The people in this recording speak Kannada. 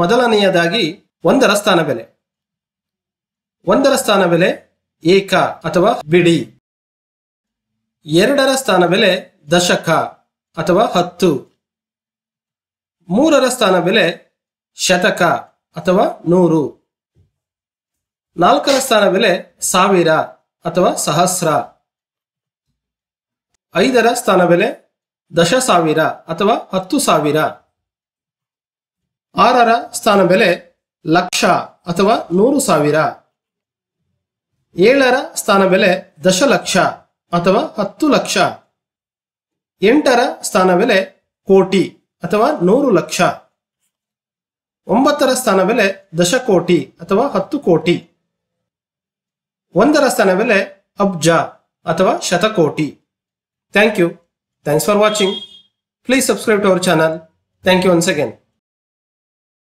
ಮೊದಲನೆಯದಾಗಿ ಒಂದರ ಸ್ಥಾನ ಬೆಲೆ ಒಂದರ ಸ್ಥಾನ ಬೆಲೆ ಏಕ ಅಥವಾ ಬಿಡಿ ಎರಡರ ಸ್ಥಾನ ಬೆಲೆ ದಶಕ ಅಥವಾ ಹತ್ತು ಮೂರರ ಸ್ಥಾನ ಬೆಲೆ ಶತಕ ಅಥವಾ ನೂರು ನಾಲ್ಕರ ಸ್ಥಾನ ಬೆಲೆ ಸಾವಿರ ಅಥವಾ ಸಹಸ್ರ ಐದರ ಸ್ಥಾನ ಬೆಲೆ ದಶ ಸಾವಿರ ಅಥವಾ ಹತ್ತು ಸಾವಿರ ಆರರ ಸ್ಥಾನ ಬೆಲೆ ಲಕ್ಷ ಅಥವಾ ನೂರು ಸಾವಿರ ಏಳರ ಸ್ಥಾನ ಬೆಲೆ ದಶಲಕ್ಷ ಅಥವಾ ಹತ್ತು ಲಕ್ಷ ಎಂಟರ ಸ್ಥಾನ ಬೆಲೆ ಕೋಟಿ ಅಥವಾ ನೂರು ಲಕ್ಷ ಒಂಬತ್ತರ ಸ್ಥಾನ ಬೆಲೆ ದಶಕೋಟಿ ಅಥವಾ ಹತ್ತು ಕೋಟಿ ಒಂದರ ಸ್ಥಾನ ಬೆಲೆ ಅಬ್ಜ ಅಥವಾ ಶತಕೋಟಿ thank you thanks for watching please subscribe to our channel thank you once again